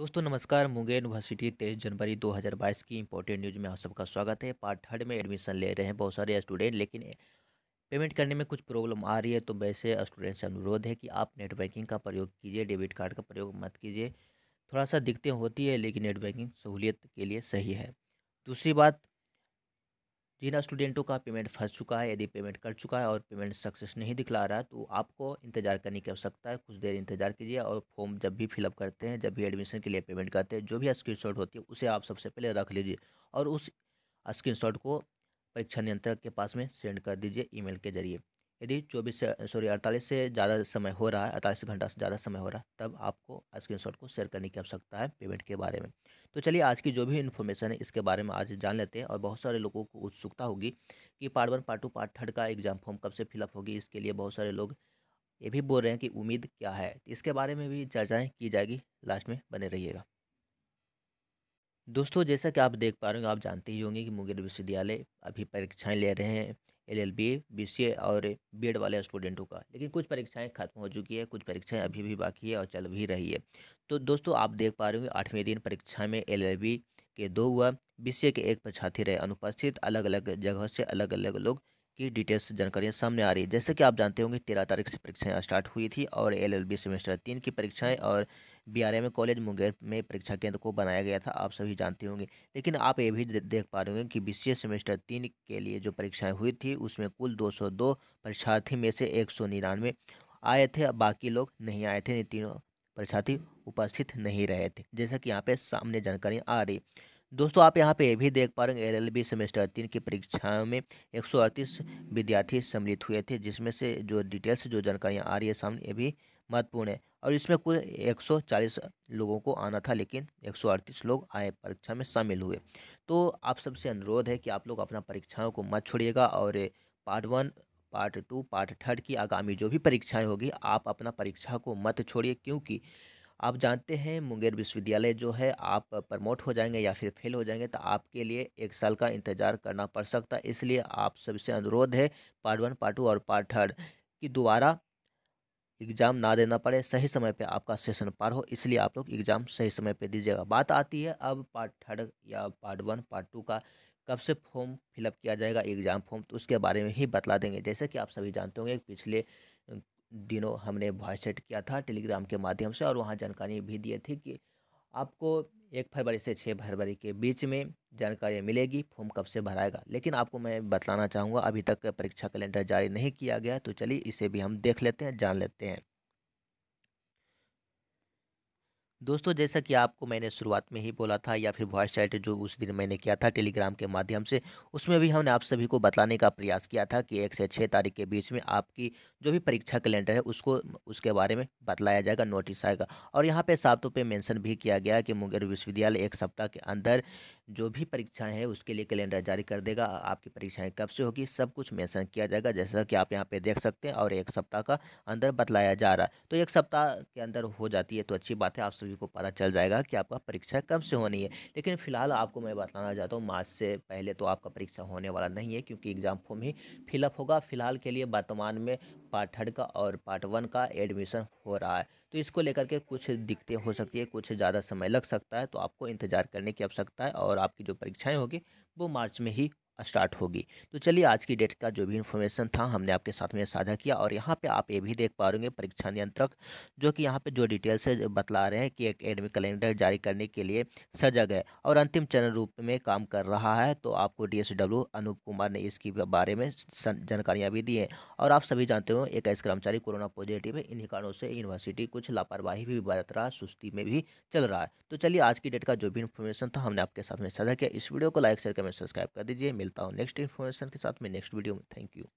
दोस्तों नमस्कार मुंगेर यूनिवर्सिटी तेईस जनवरी 2022 की इंपॉर्टेंट न्यूज़ में आप सबका स्वागत है पार्ट थर्ड में एडमिशन ले रहे हैं बहुत सारे स्टूडेंट लेकिन पेमेंट करने में कुछ प्रॉब्लम आ रही है तो वैसे स्टूडेंट से अनुरोध है कि आप नेट बैंकिंग का प्रयोग कीजिए डेबिट कार्ड का प्रयोग मत कीजिए थोड़ा सा दिक्कतें होती है लेकिन नेट बैंकिंग सहूलियत के लिए सही है दूसरी बात जिन स्टूडेंटों का पेमेंट फंस चुका है यदि पेमेंट कर चुका है और पेमेंट सक्सेस नहीं दिखला रहा है तो आपको इंतजार करने की आवश्यकता है कुछ देर इंतजार कीजिए और फॉर्म जब भी फिलअप करते हैं जब भी एडमिशन के लिए पेमेंट करते हैं जो भी शॉट होती है उसे आप सबसे पहले रख लीजिए और उस शॉट को परीक्षा नियंत्रक के पास में सेंड कर दीजिए ईमेल के जरिए यदि चौबीस से सॉरी अड़तालीस से ज़्यादा समय हो रहा है अड़तालीस घंटा से ज़्यादा समय हो रहा है तब आपको स्क्रीनशॉट को शेयर करने की आवश्यकता है पेमेंट के बारे में तो चलिए आज की जो भी इन्फॉर्मेशन है इसके बारे में आज जान लेते हैं और बहुत सारे लोगों को उत्सुकता होगी कि part one part two part third का एग्जाम फॉर्म कब से फिलअप होगी इसके लिए बहुत सारे लोग ये भी बोल रहे हैं कि उम्मीद क्या है तो इसके बारे में भी चर्चाएँ की जाएगी लास्ट में बने रहिएगा दोस्तों जैसा कि आप देख पा रहे हो आप जानते ही होंगे कि मुंगेर विश्वविद्यालय अभी परीक्षाएं ले रहे हैं एलएलबी, बीसीए और बीएड वाले स्टूडेंटों का लेकिन कुछ परीक्षाएं खत्म हो चुकी है कुछ परीक्षाएं अभी भी बाकी है और चल भी रही है तो दोस्तों आप देख पा रहे होंगे आठवें दिन परीक्षा में एलएलबी के दो हुआ बीसीए के एक परीक्षार्थी रहे अनुपस्थित अलग अलग जगह से अलग अलग लोग की डिटेल्स जानकारियाँ सामने आ रही है जैसे कि आप जानते होंगे तेरह तारीख से परीक्षाएँ स्टार्ट हुई थी और एलएलबी सेमेस्टर तीन की परीक्षाएँ और बीआरएम कॉलेज मुंगेर में परीक्षा केंद्र को बनाया गया था आप सभी जानते होंगे लेकिन आप ये भी देख पा रहे होंगे कि बीसीए सेमेस्टर तीन के लिए जो परीक्षाएं हुई थी उसमें कुल 202 परीक्षार्थी में से एक सौ निन्यानवे आए थे बाकी लोग नहीं आए थे तीनों परीक्षार्थी उपस्थित नहीं रहे थे जैसा कि यहाँ पे सामने जानकारी आ रही दोस्तों आप यहाँ पे ये भी देख पा रहे हैं एलएलबी सेमेस्टर तीन की परीक्षाओं में एक सौ अड़तीस विद्यार्थी सम्मिलित हुए थे जिसमें से जो डिटेल्स जो जानकारियाँ आ रही है सामने ये भी महत्वपूर्ण है और इसमें कुल 140 लोगों को आना था लेकिन 138 लोग आए परीक्षा में शामिल हुए तो आप सबसे अनुरोध है कि आप लोग अपना परीक्षाओं को मत छोड़िएगा और part one part two part third की आगामी जो भी परीक्षाएँ होगी आप अपना परीक्षा को मत छोड़िए क्योंकि आप जानते हैं मुंगेर विश्वविद्यालय जो है आप प्रमोट हो जाएंगे या फिर फेल हो जाएंगे तो आपके लिए एक साल का इंतज़ार करना पड़ सकता है इसलिए आप सबसे अनुरोध है पार्ट वन पार्ट टू और पार्ट थर्ड कि दोबारा एग्ज़ाम ना देना पड़े सही समय पे आपका सेशन पार हो इसलिए आप लोग एग्ज़ाम सही समय पे दीजिएगा बात आती है अब पार्ट थर्ड या पार्ट वन पार्ट टू का कब से फॉर्म फिलअप किया जाएगा एग्ज़ाम फॉर्म तो उसके बारे में ही बतला देंगे जैसे कि आप सभी जानते होंगे पिछले दिनों हमने वॉइस सेट किया था टेलीग्राम के माध्यम से और वहाँ जानकारी भी दिए थे कि आपको एक फरवरी से छः फरवरी के बीच में जानकारी मिलेगी फॉर्म कब से भराएगा लेकिन आपको मैं बतलाना चाहूँगा अभी तक परीक्षा कैलेंडर जारी नहीं किया गया तो चलिए इसे भी हम देख लेते हैं जान लेते हैं दोस्तों जैसा कि आपको मैंने शुरुआत में ही बोला था या फिर वॉइस चैट जो उस दिन मैंने किया था टेलीग्राम के माध्यम से उसमें भी हमने आप सभी को बताने का प्रयास किया था कि एक से छः तारीख के बीच में आपकी जो भी परीक्षा कैलेंडर है उसको उसके बारे में बतलाया जाएगा नोटिस आएगा और यहाँ पर साफ तौर पर मैंसन भी किया गया कि मुंगेर विश्वविद्यालय एक सप्ताह के अंदर जो भी परीक्षाएं हैं उसके लिए कैलेंडर जारी कर देगा आपकी परीक्षाएं कब से होगी सब कुछ मेंशन किया जाएगा जैसा कि आप यहाँ पे देख सकते हैं और एक सप्ताह का अंदर बतलाया जा रहा है तो एक सप्ताह के अंदर हो जाती है तो अच्छी बात है आप सभी को पता चल जाएगा कि आपका परीक्षा कब से होनी है लेकिन फिलहाल आपको मैं बताना चाहता हूँ मार्च से पहले तो आपका परीक्षा होने वाला नहीं है क्योंकि एग्ज़ाम फॉर्म ही फिलअप होगा फिलहाल के लिए वर्तमान में पार्ट थर्ड का और पार्ट वन का एडमिशन हो रहा है तो इसको लेकर के कुछ दिक्कतें हो सकती है कुछ ज़्यादा समय लग सकता है तो आपको इंतज़ार करने की आवश्यकता है और आपकी जो परीक्षाएँ होगी वो मार्च में ही स्टार्ट होगी तो चलिए आज की डेट का जो भी इन्फॉर्मेशन था हमने आपके साथ में साझा किया और यहाँ पे आप ये भी देख पा रहे परीक्षा नियंत्रक जो कि यहाँ पे जो डिटेल्स से बतला रहे हैं कि एक एडमिट कैलेंडर जारी करने के लिए सजग है और अंतिम चरण रूप में काम कर रहा है तो आपको डी अनूप कुमार ने इसकी बारे में जानकारियाँ भी दी हैं और आप सभी जानते हो एक ऐसे कर्मचारी कोरोना पॉजिटिव है इन्हीं कारणों से यूनिवर्सिटी कुछ लापरवाही भी बरत रहा सुस्ती में भी चल रहा है तो चलिए आज की डेट का जो भी इन्फॉर्मेशन था हमने आपके साथ में साझा किया इस वीडियो को लाइक शेयर कमेंट सब्सक्राइब कर दीजिए मिल मिलता हूँ नेक्स्ट इन्फॉर्मेशन के साथ में नेक्स्ट वीडियो में थैंक यू